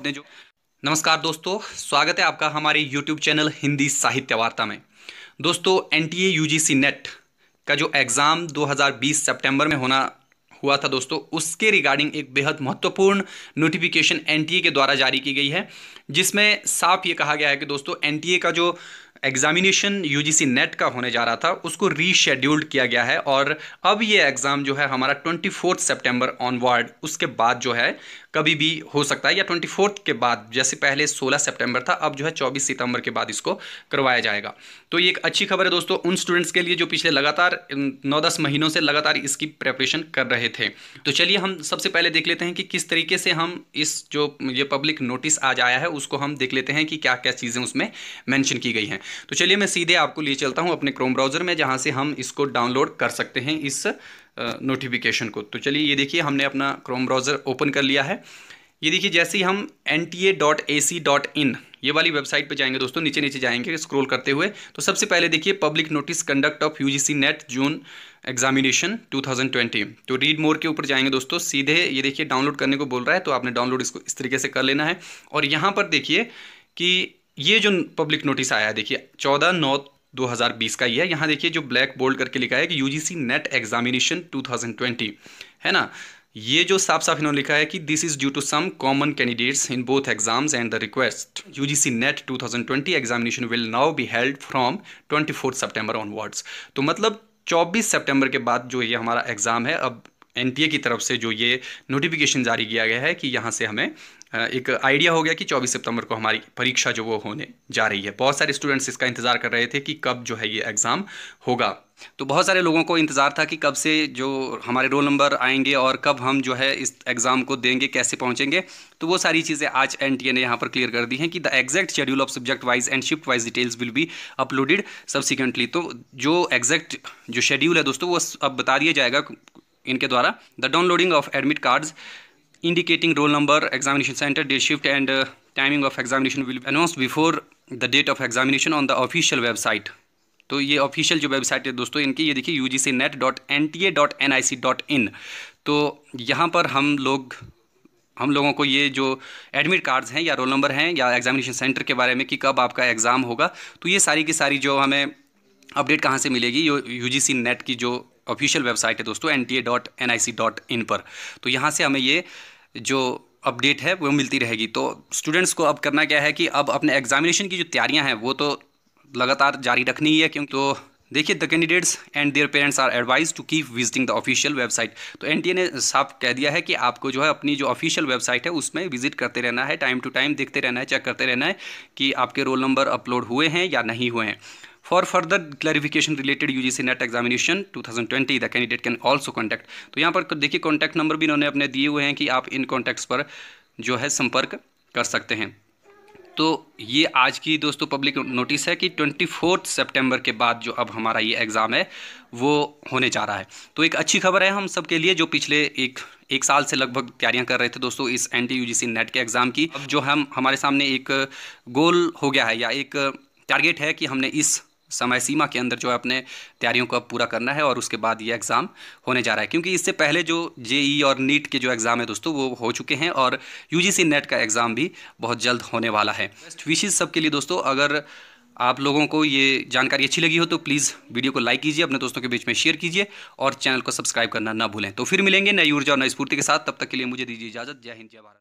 अपने जो नमस्कार दोस्तों स्वागत है आपका हमारे YouTube चैनल हिंदी साहित्य वार्ता में दोस्तों एन टी यूजीसी नेट का जो एग्ज़ाम 2020 सितंबर में होना हुआ था दोस्तों उसके रिगार्डिंग एक बेहद महत्वपूर्ण नोटिफिकेशन एन के द्वारा जारी की गई है जिसमें साफ ये कहा गया है कि दोस्तों एन का जो एग्जामिनेशन यूजीसी नेट का होने जा रहा था उसको रीशेड्यूल्ड किया गया है और अब ये एग्ज़ाम जो है हमारा ट्वेंटी फोर्थ सेप्टेम्बर ऑनवर्ड उसके बाद जो है कभी भी हो सकता है या ट्वेंटी फोर्थ के बाद जैसे पहले सोलह सेप्टेम्बर था अब जो है चौबीस सितंबर के बाद इसको करवाया जाएगा तो ये एक अच्छी खबर है दोस्तों उन स्टूडेंट्स के लिए जो पिछले लगातार नौ दस महीनों से लगातार इसकी प्रेपरेशन कर रहे थे तो चलिए हम सबसे पहले देख लेते हैं कि किस तरीके से हम इस जो ये पब्लिक नोटिस आज आया है उसको हम देख लेते हैं कि क्या क्या चीज़ें उसमें मैंशन की गई हैं तो चलिए मैं सीधे आपको लिए चलता हूँ अपने क्रोम ब्राउज़र में जहाँ से हम इसको डाउनलोड कर सकते हैं इस नोटिफिकेशन को तो चलिए ये देखिए हमने अपना क्रोम ब्राउज़र ओपन कर लिया है ये देखिए जैसे ही हम N T A dot A C dot in ये वाली वेबसाइट पे जाएंगे दोस्तों नीचे नीचे जाएंगे स्क्रॉल करते हुए तो सबसे पहले देखिए public notice conduct of UGC NET June examination 2020 तो रीड मोर के ऊपर जाएंगे दोस्तों सीधे ये देखिए डाउनलोड करने को बोल रहा है तो आपने डाउनलोड इसको इस तरीके से कर लेना है और यहाँ पर देखिए कि ये जो पब्लिक नोटिस आया है देखिए चौदह नौ 2020 का ही है यहाँ देखिए जो ब्लैक बोल्ड करके लिखा है कि यूजीसी नेट एग्जामिनेशन 2020 है ना ये जो साफ साफ इन्होंने लिखा है कि this is due to some common candidates in both exams and the request C NET 2020 examination will now be held from 24 September onwards तो मतलब 24 सितंबर के बाद जो ये हमारा एग्ज़ाम है अब एन की तरफ से जो ये नोटिफिकेशन जारी किया गया है कि यहाँ से हमें एक आइडिया हो गया कि 24 सितंबर को हमारी परीक्षा जो वो होने जा रही है बहुत सारे स्टूडेंट्स इसका इंतज़ार कर रहे थे कि कब जो है ये एग्ज़ाम होगा तो बहुत सारे लोगों को इंतज़ार था कि कब से जो हमारे रोल नंबर आएंगे और कब हम जो है इस एग्ज़ाम को देंगे कैसे पहुंचेंगे तो वो सारी चीज़ें आज एन ने यहाँ पर क्लियर कर दी हैं कि the exact schedule of subject wise and shift wise details will be uploaded subsequently तो जो एग्जैक्ट जो शेड्यूल है दोस्तों वो अब बता दिया जाएगा इनके द्वारा the downloading of admit cards indicating roll number, examination center, date shift and uh, timing of examination will be announced before the date of examination on the official website. तो ये ऑफिशियल जो वेबसाइट है दोस्तों इनकी ये देखिए U G C NET dot N T A dot N I C dot in तो यहाँ पर हम लोग हम लोगों को ये जो एडमिट कार्ड्स हैं या रोल नंबर हैं या एग्जामिनेशन सेंटर के बारे में कि कब आपका एग्ज़ाम होगा तो ये सारी की सारी जो हमें अपडेट कहाँ से मिलेगी यू जी सी नेट की जो ऑफिशियल वेबसाइट है दोस्तों N T A dot N I C dot in पर तो यहाँ से हमें ये जो अपडेट है वो मिलती रहेगी तो स्टूडेंट्स को अब करना क्या है कि अब अपने एग्जामिनेशन की जो तैयारियां हैं वो तो लगातार जारी रखनी ही है क्योंकि तो देखिए the candidates and their parents are advise to keep visiting the official website तो एन ने साफ कह दिया है कि आपको जो है अपनी जो ऑफिशियल वेबसाइट है उसमें विजिट करते रहना है टाइम टू टाइम देखते रहना है चेक करते रहना है कि आपके रोल नंबर अपलोड हुए हैं या नहीं हुए हैं clarification related U G C NET examination 2020 the candidate can also contact तो यहाँ पर देखिए कॉन्टैक्ट नंबर भी इन्होंने अपने दिए हुए हैं कि आप इन कॉन्टैक्ट्स पर जो है संपर्क कर सकते हैं तो ये आज की दोस्तों पब्लिक नोटिस है कि ट्वेंटी फोर्थ सेप्टेम्बर के बाद जो अब हमारा ये एग्ज़ाम है वो होने जा रहा है तो एक अच्छी खबर है हम सब के लिए जो पिछले एक एक साल से लगभग तैयारियां कर रहे थे दोस्तों इस एन टी नेट के एग्ज़ाम की अब जो हम हमारे सामने एक गोल हो गया है या एक टारगेट है कि हमने इस समय सीमा के अंदर जो है अपने तैयारियों को अब पूरा करना है और उसके बाद ये एग्ज़ाम होने जा रहा है क्योंकि इससे पहले जो जे और नीट के जो एग्ज़ाम है दोस्तों वो हो चुके हैं और यू नेट का एग्ज़ाम भी बहुत जल्द होने वाला है बेस्ट विशेज़ सबके लिए दोस्तों अगर आप लोगों को ये जानकारी अच्छी लगी हो तो प्लीज़ वीडियो को लाइक कीजिए अपने दोस्तों के बीच में शेयर कीजिए और चैनल को सब्सक्राइब करना ना भूलें तो फिर मिलेंगे नई ऊर्जा और नई स्फूर्ति के साथ तब तक के लिए मुझे दीजिए इजाज़त जय हिंद जय भारत